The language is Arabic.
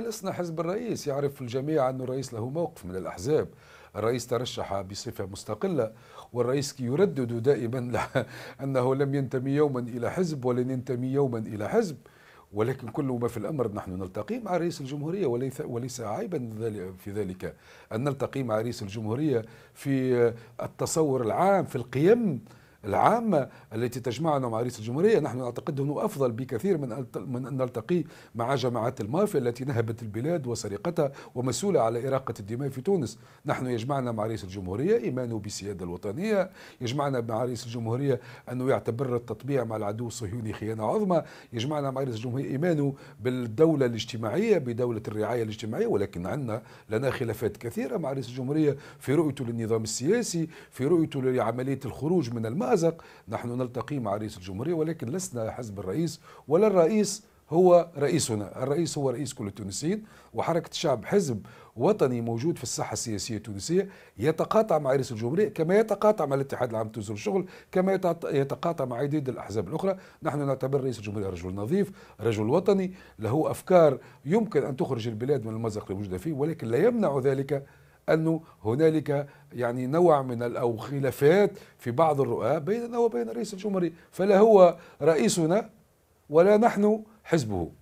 لسنا حزب الرئيس يعرف الجميع أن الرئيس له موقف من الأحزاب الرئيس ترشح بصفة مستقلة والرئيس يردد دائما أنه لم ينتمي يوما إلى حزب ولن ينتمي يوما إلى حزب ولكن كل ما في الأمر نحن نلتقي مع رئيس الجمهورية وليس, وليس عيبا في ذلك أن نلتقي مع رئيس الجمهورية في التصور العام في القيم العامة التي تجمعنا مع رئيس الجمهورية نحن نعتقد أنه أفضل بكثير من أن نلتقي مع جماعات المافيا التي نهبت البلاد وسرقتها ومسؤولة على إراقة الدماء في تونس نحن يجمعنا مع رئيس الجمهورية إيمانه بالسيادة الوطنية يجمعنا مع رئيس الجمهورية أنه يعتبر التطبيع مع العدو الصهيوني خيانة عظمى يجمعنا مع رئيس الجمهورية إيمانه بالدولة الاجتماعية بدولة الرعاية الاجتماعية ولكن عندنا لنا خلافات كثيرة مع رئيس الجمهورية في رؤيته للنظام السياسي في رؤيته لعملية الخروج من الماء أزق نحن نلتقي مع رئيس الجمهورية ولكن لسنا حزب الرئيس ولا الرئيس هو رئيسنا الرئيس هو رئيس كل التونسيين وحركة الشعب حزب وطني موجود في الساحة السياسية التونسية يتقاطع مع رئيس الجمهورية كما يتقاطع مع الاتحاد العام التونسي للشغل كما يتقاطع مع عديد الأحزاب الأخرى نحن نعتبر رئيس الجمهورية رجل نظيف رجل وطني له أفكار يمكن أن تخرج البلاد من المأزق الموجودة فيه ولكن لا يمنع ذلك انه هنالك يعني نوع من او خلافات في بعض الرؤى بيننا وبين رئيس الجمهوريه فلا هو رئيسنا ولا نحن حزبه